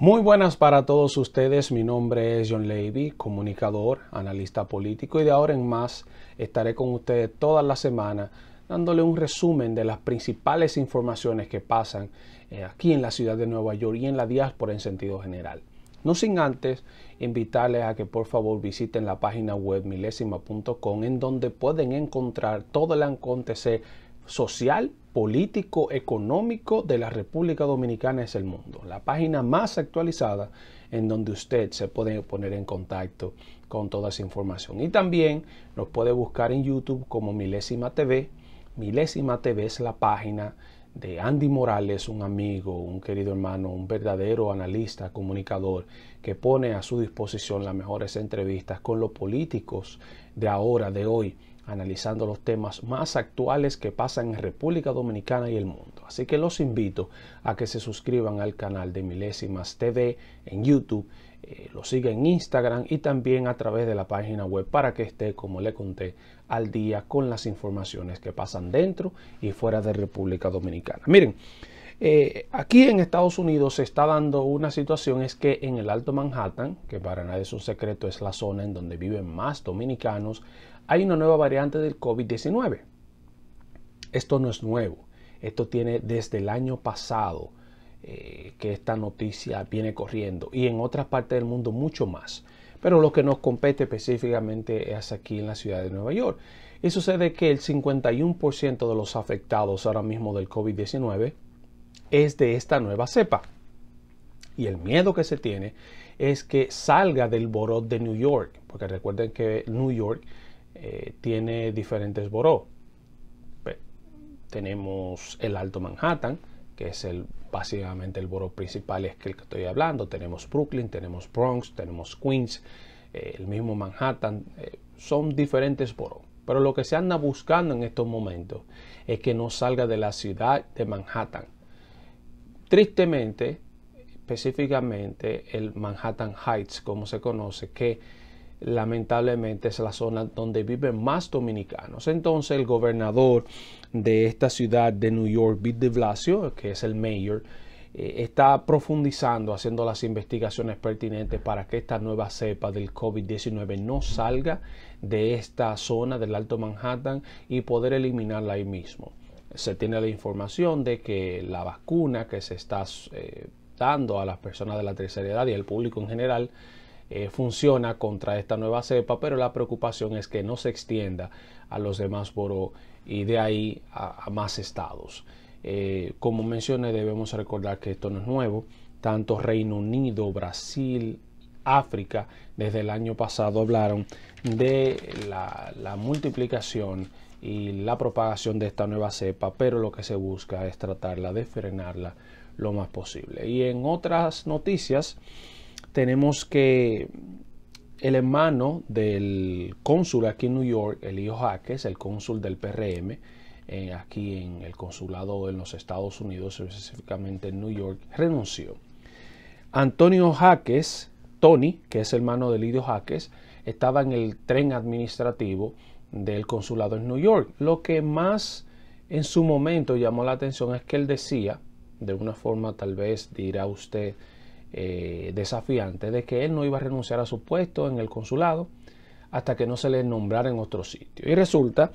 Muy buenas para todos ustedes, mi nombre es John Levy, comunicador, analista político y de ahora en más estaré con ustedes toda la semana dándole un resumen de las principales informaciones que pasan eh, aquí en la ciudad de Nueva York y en la diáspora en sentido general. No sin antes invitarles a que por favor visiten la página web milésima.com en donde pueden encontrar todo el acontecer social político económico de la República Dominicana es el mundo. La página más actualizada en donde usted se puede poner en contacto con toda esa información. Y también nos puede buscar en YouTube como Milésima TV. Milésima TV es la página de Andy Morales, un amigo, un querido hermano, un verdadero analista, comunicador, que pone a su disposición las mejores entrevistas con los políticos de ahora, de hoy, analizando los temas más actuales que pasan en República Dominicana y el mundo. Así que los invito a que se suscriban al canal de Milésimas TV en YouTube, eh, lo sigan en Instagram y también a través de la página web para que esté, como le conté, al día con las informaciones que pasan dentro y fuera de República Dominicana. Miren, eh, aquí en Estados Unidos se está dando una situación, es que en el Alto Manhattan, que para nadie es un secreto, es la zona en donde viven más dominicanos, hay una nueva variante del COVID-19. Esto no es nuevo, esto tiene desde el año pasado eh, que esta noticia viene corriendo y en otras partes del mundo mucho más. Pero lo que nos compete específicamente es aquí en la ciudad de Nueva York. Y sucede que el 51% de los afectados ahora mismo del COVID-19 es de esta nueva cepa. Y el miedo que se tiene es que salga del boró de New York, porque recuerden que New York eh, tiene diferentes boró. Tenemos el Alto Manhattan, que es el, básicamente el boró principal, es que el que estoy hablando. Tenemos Brooklyn, tenemos Bronx, tenemos Queens, eh, el mismo Manhattan. Eh, son diferentes boró. Pero lo que se anda buscando en estos momentos es que no salga de la ciudad de Manhattan, Tristemente, específicamente el Manhattan Heights, como se conoce, que lamentablemente es la zona donde viven más dominicanos. Entonces el gobernador de esta ciudad de New York, Bill de Blasio, que es el mayor, eh, está profundizando, haciendo las investigaciones pertinentes para que esta nueva cepa del COVID-19 no salga de esta zona del Alto Manhattan y poder eliminarla ahí mismo se tiene la información de que la vacuna que se está eh, dando a las personas de la tercera edad y al público en general eh, funciona contra esta nueva cepa, pero la preocupación es que no se extienda a los demás boros y de ahí a, más estados. Eh, como mencioné, debemos recordar que esto no es nuevo. Tanto Reino Unido, Brasil, África, desde el año pasado hablaron de la multiplicación y la propagación de esta nueva cepa, pero lo que se busca es tratarla de frenarla lo más posible. Y en otras noticias tenemos que el hermano del cónsul aquí en New York, Elío Jaques, el cónsul del PRM, eh, aquí en el consulado en los Estados Unidos, específicamente en New York, renunció. Antonio Jaques, Tony, que es hermano de Lidio Jaques, estaba en el tren administrativo del consulado en New York. Lo que más en su momento llamó la atención es que él decía, de una forma tal vez dirá usted eh, desafiante, de que él no iba a renunciar a su puesto en el consulado hasta que no se le nombrara en otro sitio. Y resulta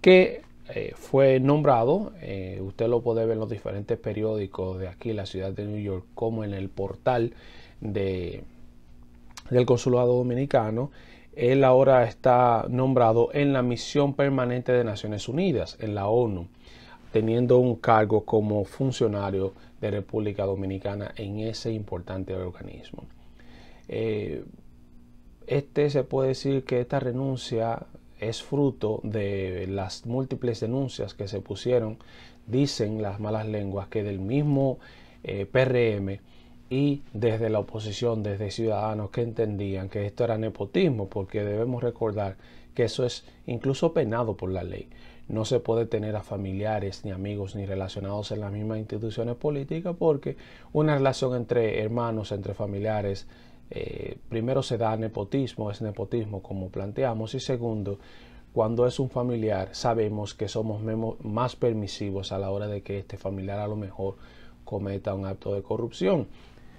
que eh, fue nombrado, eh, usted lo puede ver en los diferentes periódicos de aquí, la ciudad de New York, como en el portal de, del consulado dominicano, él ahora está nombrado en la misión permanente de Naciones Unidas, en la ONU, teniendo un cargo como funcionario de República Dominicana en ese importante organismo. Eh, este se puede decir que esta renuncia es fruto de las múltiples denuncias que se pusieron, dicen las malas lenguas, que del mismo eh, PRM y desde la oposición, desde ciudadanos que entendían que esto era nepotismo, porque debemos recordar que eso es incluso penado por la ley. No se puede tener a familiares, ni amigos, ni relacionados en las mismas instituciones políticas, porque una relación entre hermanos, entre familiares, eh, primero se da nepotismo, es nepotismo como planteamos, y segundo, cuando es un familiar, sabemos que somos más permisivos a la hora de que este familiar a lo mejor cometa un acto de corrupción.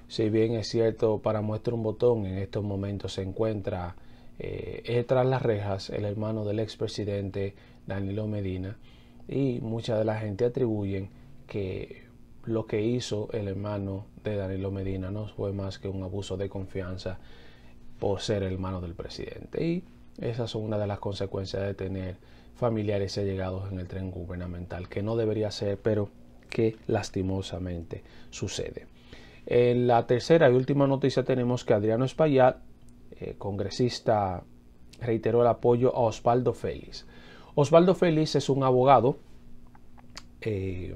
Si bien es cierto, para muestra un botón, en estos momentos se encuentra eh, tras las rejas el hermano del expresidente Danilo Medina y mucha de la gente atribuyen que lo que hizo el hermano de Danilo Medina no fue más que un abuso de confianza por ser hermano del presidente. Y esas son una de las consecuencias de tener familiares allegados en el tren gubernamental, que no debería ser, pero que lastimosamente sucede. En la tercera y última noticia tenemos que Adriano Espaillat, eh, congresista, reiteró el apoyo a Osvaldo Félix. Osvaldo Félix es un abogado eh,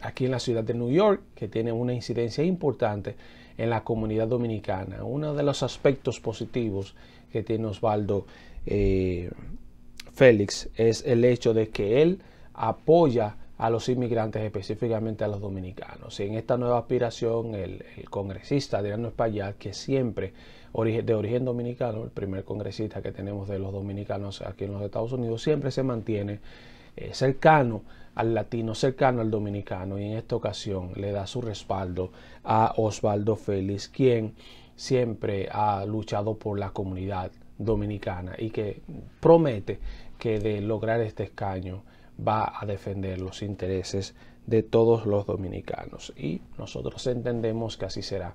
aquí en la ciudad de New York que tiene una incidencia importante en la comunidad dominicana. Uno de los aspectos positivos que tiene Osvaldo eh, Félix es el hecho de que él apoya a los inmigrantes, específicamente a los dominicanos. Y En esta nueva aspiración, el, congresista Adriano Espaillat, que siempre de origen dominicano, el primer congresista que tenemos de los dominicanos aquí en los Estados Unidos, siempre se mantiene eh, cercano al latino, cercano al dominicano, y en esta ocasión le da su respaldo a Osvaldo Félix, quien siempre ha luchado por la comunidad dominicana y que promete que de lograr este escaño va a defender los intereses de todos los dominicanos. Y nosotros entendemos que así será.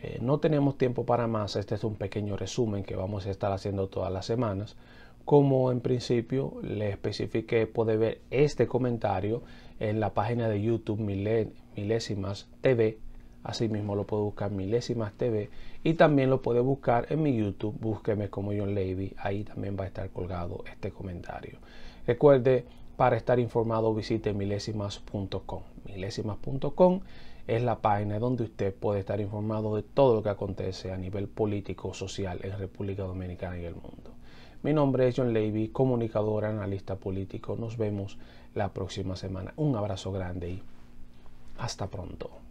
Eh, no tenemos tiempo para más, este es un pequeño resumen que vamos a estar haciendo todas las semanas. Como en principio le especifique puede ver este comentario en la página de YouTube Milésimas TV. Asimismo lo puede buscar Milésimas TV y también lo puede buscar en mi YouTube. Búsqueme como John Levy. Ahí también va a estar colgado este comentario. Recuerde para estar informado visite milésimas.com. Milésimas.com es la página donde usted puede estar informado de todo lo que acontece a nivel político, social en República Dominicana y el mundo. Mi nombre es John Levy, comunicador, analista político. Nos vemos la próxima semana. Un abrazo grande y hasta pronto.